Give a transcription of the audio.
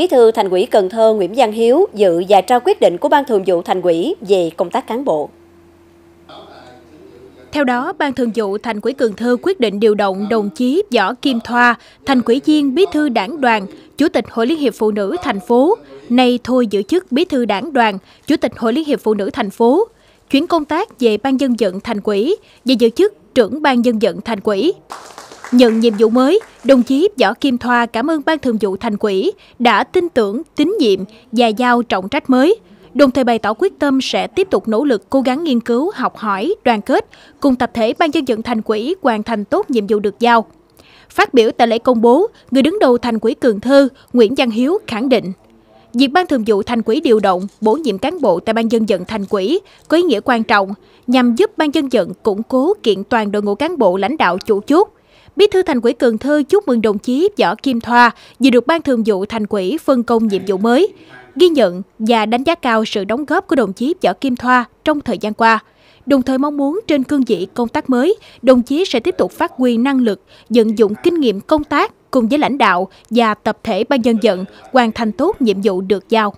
Bí thư Thành ủy Cần Thơ Nguyễn Văn Hiếu dự và trao quyết định của Ban Thường vụ Thành ủy về công tác cán bộ. Theo đó, Ban Thường vụ Thành ủy Cần Thơ quyết định điều động đồng chí Võ Kim Thoa, Thành ủy viên Bí thư Đảng đoàn, Chủ tịch Hội Liên hiệp Phụ nữ thành phố, nay thôi giữ chức Bí thư Đảng đoàn, Chủ tịch Hội Liên hiệp Phụ nữ thành phố, chuyển công tác về Ban dân vận Thành ủy và giữ chức trưởng Ban dân vận Thành ủy. Nhận nhiệm vụ mới, đồng chí Võ Kim Thoa cảm ơn Ban Thường vụ Thành ủy đã tin tưởng, tín nhiệm và giao trọng trách mới, đồng thời bày tỏ quyết tâm sẽ tiếp tục nỗ lực cố gắng nghiên cứu, học hỏi, đoàn kết cùng tập thể Ban dân vận Thành ủy hoàn thành tốt nhiệm vụ được giao. Phát biểu tại lễ công bố, người đứng đầu Thành ủy Cần Thơ Nguyễn Văn Hiếu khẳng định Việc Ban Thường vụ Thành quỹ điều động, bổ nhiệm cán bộ tại Ban dân vận Thành quỹ có ý nghĩa quan trọng nhằm giúp Ban dân vận củng cố kiện toàn đội ngũ cán bộ lãnh đạo chủ chốt, Bí thư Thành ủy Cần Thơ chúc mừng đồng chí Võ Kim Thoa vừa được Ban Thường vụ Thành ủy phân công nhiệm vụ mới, ghi nhận và đánh giá cao sự đóng góp của đồng chí Võ Kim Thoa trong thời gian qua. Đồng thời mong muốn trên cương vị công tác mới, đồng chí sẽ tiếp tục phát huy năng lực, vận dụng kinh nghiệm công tác cùng với lãnh đạo và tập thể ban dân vận hoàn thành tốt nhiệm vụ được giao.